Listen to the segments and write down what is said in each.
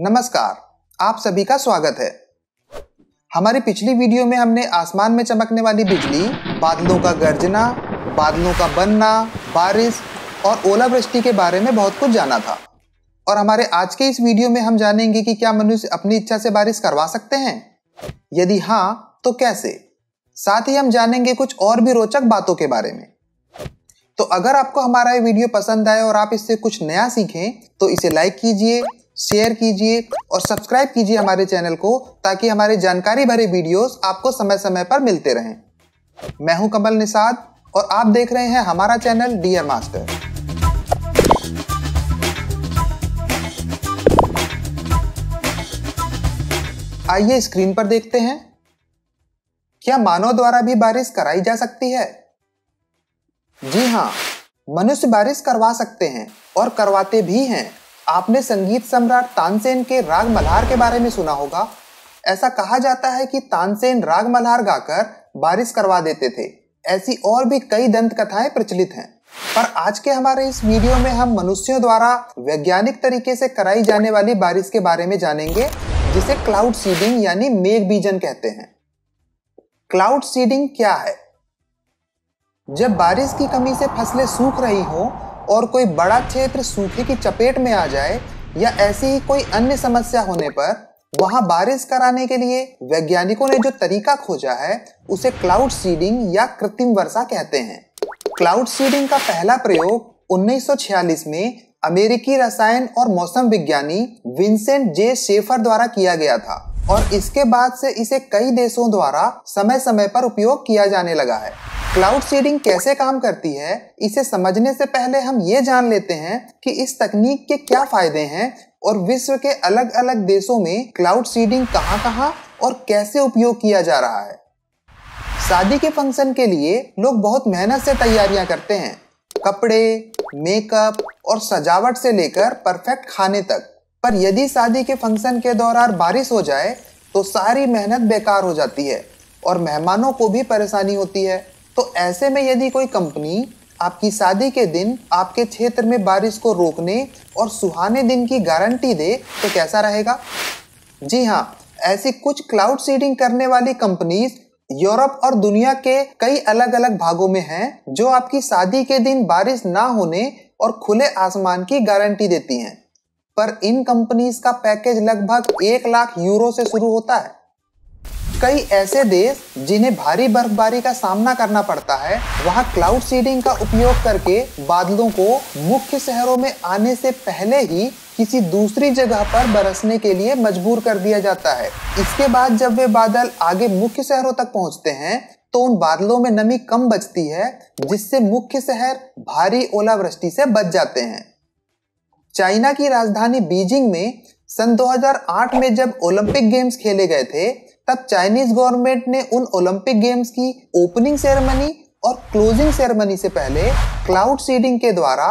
नमस्कार आप सभी का स्वागत है हमारी पिछली वीडियो में हमने आसमान में चमकने वाली बिजली बादलों का गर्जना बादलों का बनना बारिश और ओलावृष्टि के बारे में बहुत कुछ जाना था और हमारे आज के इस वीडियो में हम जानेंगे कि क्या मनुष्य अपनी इच्छा से बारिश करवा सकते हैं यदि हाँ तो कैसे साथ ही हम जानेंगे कुछ और भी रोचक बातों के बारे में तो अगर आपको हमारा ये वीडियो पसंद आए और आप इससे कुछ नया सीखें तो इसे लाइक कीजिए शेयर कीजिए और सब्सक्राइब कीजिए हमारे चैनल को ताकि हमारे जानकारी भरे वीडियोस आपको समय समय पर मिलते रहें मैं हूं कमल निषाद और आप देख रहे हैं हमारा चैनल डियर मास्टर आइए स्क्रीन पर देखते हैं क्या मानव द्वारा भी बारिश कराई जा सकती है जी हाँ मनुष्य बारिश करवा सकते हैं और करवाते भी हैं आपने संगीत सम्राट तानसेन के राग मल्हार के बारे में सुना होगा ऐसा कहा जाता है कि तानसेन राग मल्हार गाकर बारिश करवा देते थे ऐसी और भी कई दंत कथाएं प्रचलित हैं पर आज के हमारे इस वीडियो में हम मनुष्यों द्वारा वैज्ञानिक तरीके से कराई जाने वाली बारिश के बारे में जानेंगे जिसे क्लाउड सीडिंग यानी मेघ बीजन कहते हैं क्लाउड सीडिंग क्या है जब बारिश की कमी से फसलें सूख रही हो और कोई बड़ा क्षेत्र सूखे की चपेट में आ जाए या ऐसी ही कोई अन्य समस्या होने पर वहां बारिश कराने के लिए वैज्ञानिकों ने जो तरीका खोजा है उसे क्लाउड सीडिंग या कृत्रिम वर्षा कहते हैं क्लाउड सीडिंग का पहला प्रयोग 1946 में अमेरिकी रसायन और मौसम विज्ञानी विंसेंट जे शेफर द्वारा किया गया था और इसके बाद से इसे कई देशों द्वारा समय समय पर उपयोग किया जाने लगा है क्लाउड सीडिंग कैसे काम करती है इसे समझने से पहले हम ये जान लेते हैं कि इस तकनीक के क्या फायदे हैं और विश्व के अलग अलग देशों में क्लाउड सीडिंग कहाँ कहाँ और कैसे उपयोग किया जा रहा है शादी के फंक्शन के लिए लोग बहुत मेहनत से तैयारियां करते हैं कपड़े मेकअप और सजावट से लेकर परफेक्ट खाने तक पर यदि शादी के फंक्शन के दौरान बारिश हो जाए तो सारी मेहनत बेकार हो जाती है और मेहमानों को भी परेशानी होती है तो ऐसे में यदि कोई कंपनी आपकी शादी के दिन आपके क्षेत्र में बारिश को रोकने और सुहाने दिन की गारंटी दे तो कैसा रहेगा जी हाँ ऐसी कुछ क्लाउड सीडिंग करने वाली कंपनीज यूरोप और दुनिया के कई अलग अलग भागों में हैं जो आपकी शादी के दिन बारिश ना होने और खुले आसमान की गारंटी देती हैं पर इन कंपनीज का पैकेज लगभग एक लाख यूरो से शुरू होता है कई ऐसे देश जिन्हें भारी बर्फबारी का सामना करना पड़ता है वहां क्लाउड सीडिंग का उपयोग करके बादलों को मुख्य शहरों में आने से पहले ही किसी दूसरी जगह पर बरसने के लिए मजबूर कर दिया जाता है इसके बाद जब वे बादल आगे मुख्य शहरों तक पहुंचते हैं तो उन बादलों में नमी कम बचती है जिससे मुख्य शहर भारी ओलावृष्टि से बच जाते हैं चाइना की राजधानी बीजिंग में सन 2008 में जब ओलंपिक गेम्स खेले गए थे तब चाइनीज गवर्नमेंट ने उन ओलंपिक गेम्स की ओपनिंग सेरेमनी और क्लोजिंग सेरेमनी से पहले क्लाउड सीडिंग के द्वारा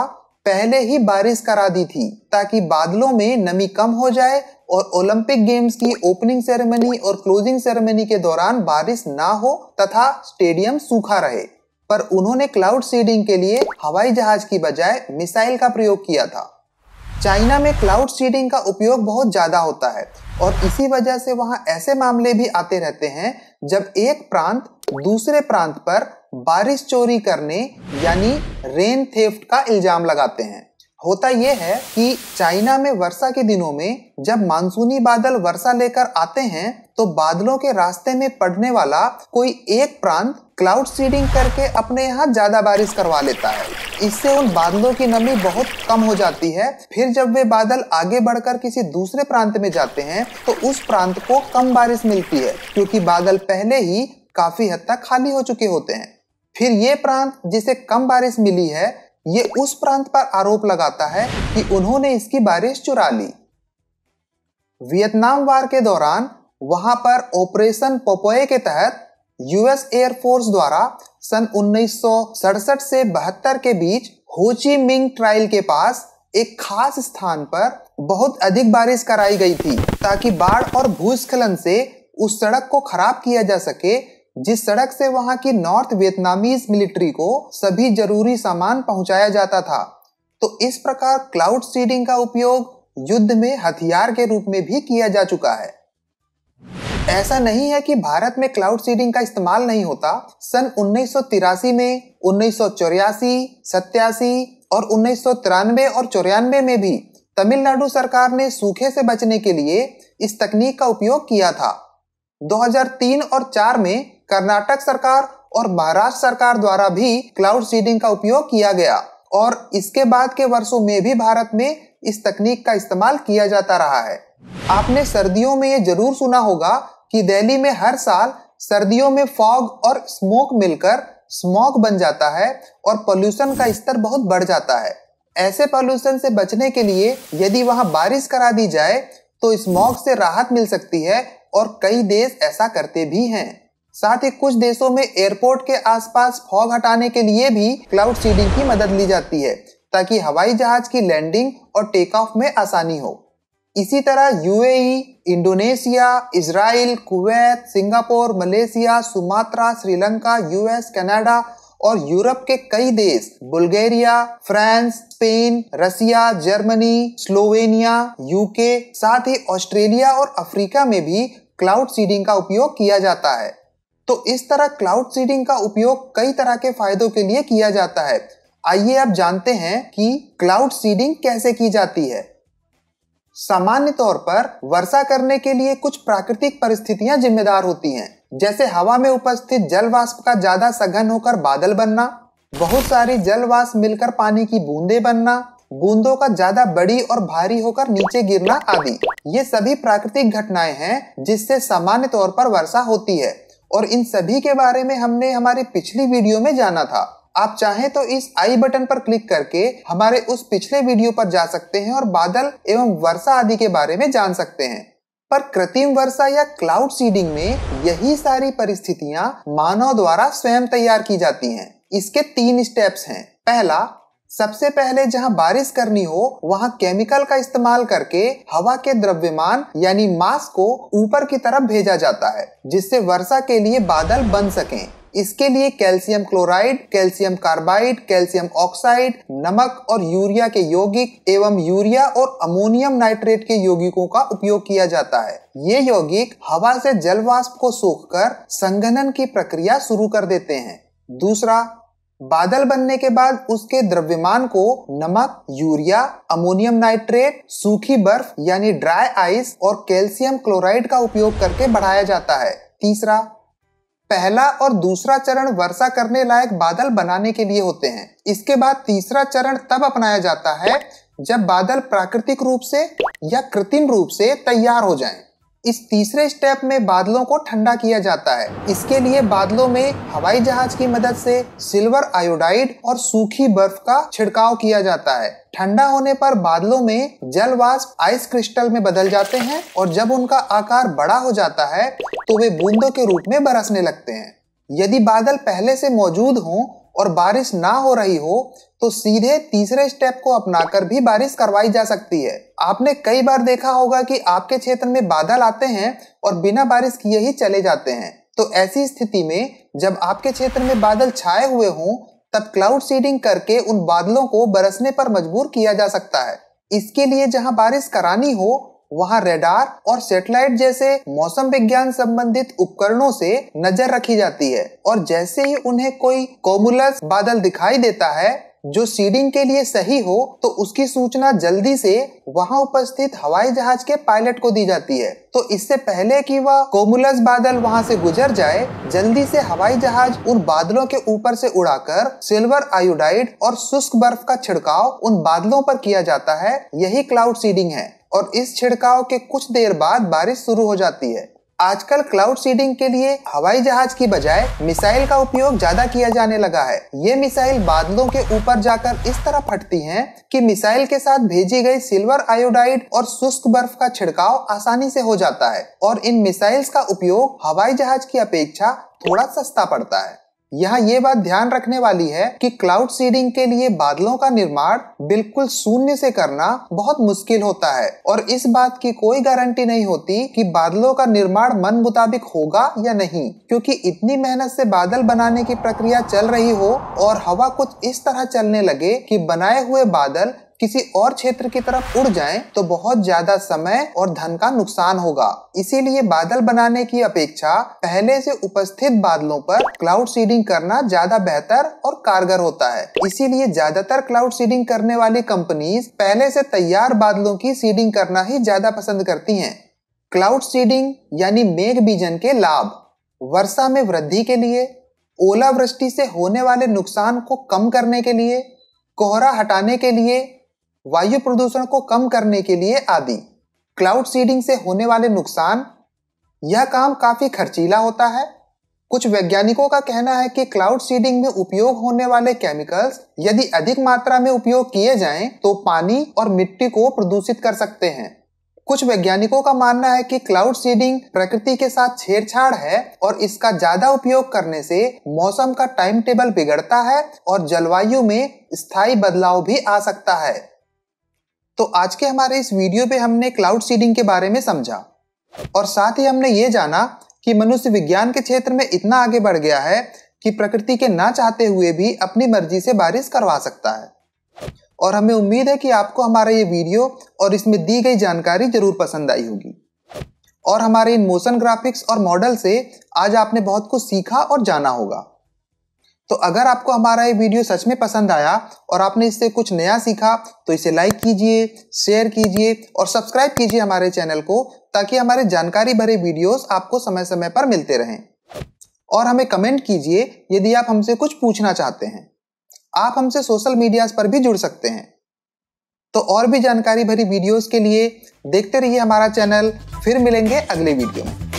पहले ही बारिश करा दी थी ताकि बादलों में नमी कम हो जाए और ओलंपिक गेम्स की ओपनिंग सेरेमनी और क्लोजिंग सेरेमनी के दौरान बारिश ना हो तथा स्टेडियम सूखा रहे पर उन्होंने क्लाउड सीडिंग के लिए हवाई जहाज की बजाय मिसाइल का प्रयोग किया था चाइना में क्लाउड सीडिंग का उपयोग बहुत ज्यादा होता है और इसी वजह से वहां ऐसे मामले भी आते रहते हैं जब एक प्रांत दूसरे प्रांत पर बारिश चोरी करने यानी रेन थेफ्ट का इल्जाम लगाते हैं होता यह है कि चाइना में वर्षा के दिनों में जब मानसूनी बादल वर्षा लेकर आते हैं तो बादलों के रास्ते में पड़ने वाला कोई एक प्रांत क्लाउड सीडिंग करके अपने यहाँ ज्यादा बारिश करवा लेता है इससे उन बादलों की नमी बहुत कम हो जाती है फिर जब वे बादल आगे बढ़कर किसी दूसरे प्रांत में जाते हैं तो उस प्रांत को कम बारिश मिलती है क्योंकि बादल पहले ही काफी हद तक खाली हो चुके होते हैं फिर ये प्रांत जिसे कम बारिश मिली है ये उस प्रांत पर आरोप लगाता है कि उन्होंने इसकी बारिश चुरा ली वियतनाम वार के दौरान वहां पर ऑपरेशन पोपोए के तहत यूएस एयरफोर्स द्वारा सन उन्नीस से बहत्तर के बीच होची मिंग ट्रायल के पास एक खास स्थान पर बहुत अधिक बारिश कराई गई थी ताकि बाढ़ और भूस्खलन से उस सड़क को खराब किया जा सके जिस सड़क से वहां की नॉर्थ वियतनामीज मिलिट्री को सभी जरूरी सामान पहुंचाया जाता था तो इस प्रकार क्लाउड सीडिंग का उपयोग युद्ध में हथियार के रूप में भी किया जा चुका है ऐसा नहीं है कि भारत में क्लाउड सीडिंग का इस्तेमाल नहीं होता सन उन्नीस में उन्नीस सौ और उन्नीस और चौरानवे में भी तमिलनाडु सरकार ने सूखे से बचने के लिए इस तकनीक का उपयोग किया था 2003 और 4 में कर्नाटक सरकार और महाराष्ट्र सरकार द्वारा भी क्लाउड सीडिंग का उपयोग किया गया और इसके बाद के वर्षों में भी भारत में इस तकनीक का इस्तेमाल किया जाता रहा है आपने सर्दियों में ये जरूर सुना होगा कि दिल्ली में हर साल सर्दियों में फॉग और स्मोक मिलकर स्मोक बन जाता है और पोल्यूशन का स्तर बहुत बढ़ जाता है ऐसे पॉल्यूशन से बचने के लिए यदि वहां बारिश करा दी जाए तो स्मॉग से राहत मिल सकती है और कई देश ऐसा करते भी हैं साथ ही कुछ देशों में एयरपोर्ट के आसपास फॉग हटाने के लिए भी क्लाउड सीडिंग की मदद ली जाती है ताकि हवाई जहाज की लैंडिंग और टेक ऑफ में आसानी हो इसी तरह UAE, Indonesia Israel Kuwait Singapore Malaysia Sumatra Sri Lanka US Canada और यूरोप के कई देश Bulgaria France Spain Russia Germany Slovenia UK साथ ही ऑस्ट्रेलिया और अफ्रीका में भी क्लाउड सीडिंग का उपयोग किया जाता है तो इस तरह क्लाउड सीडिंग का उपयोग कई तरह के फायदों के लिए किया जाता है आइए आप जानते हैं कि क्लाउड सीडिंग कैसे की जाती है सामान्य तौर पर वर्षा करने के लिए कुछ प्राकृतिक परिस्थितियां जिम्मेदार होती हैं जैसे हवा में उपस्थित जल वाष्प का ज्यादा सघन होकर बादल बनना बहुत सारी जल वाष्प मिलकर पानी की बूंदे बनना बूंदों का ज्यादा बड़ी और भारी होकर नीचे गिरना आदि ये सभी प्राकृतिक घटनाएं हैं जिससे सामान्य तौर पर वर्षा होती है और इन सभी के बारे में हमने हमारी पिछली वीडियो में जाना था आप चाहें तो इस आई बटन पर क्लिक करके हमारे उस पिछले वीडियो पर जा सकते हैं और बादल एवं वर्षा आदि के बारे में जान सकते हैं पर कृत्रिम वर्षा या क्लाउड सीडिंग में यही सारी परिस्थितियां मानव द्वारा स्वयं तैयार की जाती हैं। इसके तीन स्टेप्स हैं पहला सबसे पहले जहां बारिश करनी हो वहां केमिकल का इस्तेमाल करके हवा के द्रव्यमान यानी मास को ऊपर की तरफ भेजा जाता है जिससे वर्षा के लिए बादल बन सके इसके लिए calcium chloride calcium carbide calcium oxide नमक और यूरिया के यौगिक एवं यूरिया और अमोनियम नाइट्रेट के यौगिकों का उपयोग किया जाता है ये यौगिक हवा से जलवाष्प को सोखकर संघनन की प्रक्रिया शुरू कर देते हैं दूसरा बादल बनने के बाद उसके द्रव्यमान को नमक यूरिया अमोनियम नाइट्रेट सूखी बर्फ यानी ड्राई आइस और कैल्शियम क्लोराइड का उपयोग करके बढ़ाया जाता है तीसरा पहला और दूसरा चरण वर्षा करने लायक बादल बनाने के लिए होते हैं इसके बाद तीसरा चरण तब अपनाया जाता है जब बादल प्राकृतिक रूप से या कृत्रिम रूप से तैयार हो जाएं। इस तीसरे स्टेप में बादलों को ठंडा किया जाता है इसके लिए बादलों में हवाई जहाज की मदद से सिल्वर आयोडाइड और सूखी बर्फ का छिड़काव किया जाता है ठंडा होने पर बादलों में जल वाष्प आइस क्रिस्टल में बदल जाते हैं और जब उनका आकार बड़ा हो जाता है तो वे बूंदों के रूप में बरसने लगते हैं यदि बादल पहले से मौजूद हों और बारिश ना हो रही हो तो सीधे तीसरे स्टेप को अपनाकर भी बारिश करवाई जा सकती है आपने कई बार देखा होगा कि आपके क्षेत्र में बादल आते हैं और बिना बारिश किए ही चले जाते हैं तो ऐसी स्थिति में जब आपके क्षेत्र में बादल छाए हुए हों तब क्लाउड सीडिंग करके उन बादलों को बरसने पर मजबूर किया जा सकता है इसके लिए जहां बारिश करानी हो वहां रेडार और सैटेलाइट जैसे मौसम विज्ञान संबंधित उपकरणों से नजर रखी जाती है और जैसे ही उन्हें कोई कोमुलस बादल दिखाई देता है जो सीडिंग के लिए सही हो तो उसकी सूचना जल्दी से वहां उपस्थित हवाई जहाज के पायलट को दी जाती है तो इससे पहले कि वह कोमुलस बादल वहां से गुजर जाए जल्दी से हवाई जहाज उन बादलों के ऊपर से उड़ाकर सिल्वर आयोडाइड और शुष्क बर्फ का छिड़काव उन बादलों पर किया जाता है यही क्लाउड सीडिंग है और इस छिड़काव के कुछ देर बाद बारिश शुरू हो जाती है आजकल क्लाउड सीडिंग के लिए हवाई जहाज की बजाय मिसाइल का उपयोग ज्यादा किया जाने लगा है ये मिसाइल बादलों के ऊपर जाकर इस तरह फटती हैं कि मिसाइल के साथ भेजी गई सिल्वर आयोडाइड और शुष्क बर्फ का छिड़काव आसानी से हो जाता है और इन मिसाइल्स का उपयोग हवाई जहाज की अपेक्षा थोड़ा सस्ता पड़ता है यहाँ ये बात ध्यान रखने वाली है कि क्लाउड सीडिंग के लिए बादलों का निर्माण बिल्कुल शून्य से करना बहुत मुश्किल होता है और इस बात की कोई गारंटी नहीं होती कि बादलों का निर्माण मन मुताबिक होगा या नहीं क्योंकि इतनी मेहनत से बादल बनाने की प्रक्रिया चल रही हो और हवा कुछ इस तरह चलने लगे कि बनाए हुए बादल किसी और क्षेत्र की तरफ उड़ जाए तो बहुत ज्यादा समय और धन का नुकसान होगा इसीलिए बादल बनाने की अपेक्षा पहले से उपस्थित बादलों पर क्लाउड सीडिंग करना ज्यादा बेहतर और कारगर होता है इसीलिए ज्यादातर क्लाउड सीडिंग करने वाली कंपनीज पहले से तैयार बादलों की सीडिंग करना ही ज्यादा पसंद करती हैं क्लाउड सीडिंग यानी मेघ बीजन के लाभ वर्षा में वृद्धि के लिए ओलावृष्टि से होने वाले नुकसान को कम करने के लिए कोहरा हटाने के लिए वायु प्रदूषण को कम करने के लिए आदि क्लाउड सीडिंग से होने वाले नुकसान यह काम काफी खर्चीला होता है कुछ वैज्ञानिकों का कहना है कि क्लाउड सीडिंग में उपयोग होने वाले केमिकल्स यदि अधिक मात्रा में उपयोग किए जाएं तो पानी और मिट्टी को प्रदूषित कर सकते हैं कुछ वैज्ञानिकों का मानना है कि क्लाउड सीडिंग प्रकृति के साथ छेड़छाड़ है और इसका ज्यादा उपयोग करने से मौसम का टाइम टेबल बिगड़ता है और जलवायु में स्थायी बदलाव भी आ सकता है तो आज के हमारे इस वीडियो पे हमने क्लाउड सीडिंग के बारे में समझा और साथ ही हमने ये जाना कि मनुष्य विज्ञान के क्षेत्र में इतना आगे बढ़ गया है कि प्रकृति के ना चाहते हुए भी अपनी मर्जी से बारिश करवा सकता है और हमें उम्मीद है कि आपको हमारा ये वीडियो और इसमें दी गई जानकारी जरूर पसंद आई होगी और हमारे इन मोशन ग्राफिक्स और मॉडल से आज आपने बहुत कुछ सीखा और जाना होगा तो अगर आपको हमारा ये वीडियो सच में पसंद आया और आपने इससे कुछ नया सीखा तो इसे लाइक कीजिए शेयर कीजिए और सब्सक्राइब कीजिए हमारे चैनल को ताकि हमारे जानकारी भरे वीडियोस आपको समय समय पर मिलते रहें और हमें कमेंट कीजिए यदि आप हमसे कुछ पूछना चाहते हैं आप हमसे सोशल मीडिया पर भी जुड़ सकते हैं तो और भी जानकारी भरी वीडियोज के लिए देखते रहिए हमारा चैनल फिर मिलेंगे अगले वीडियो में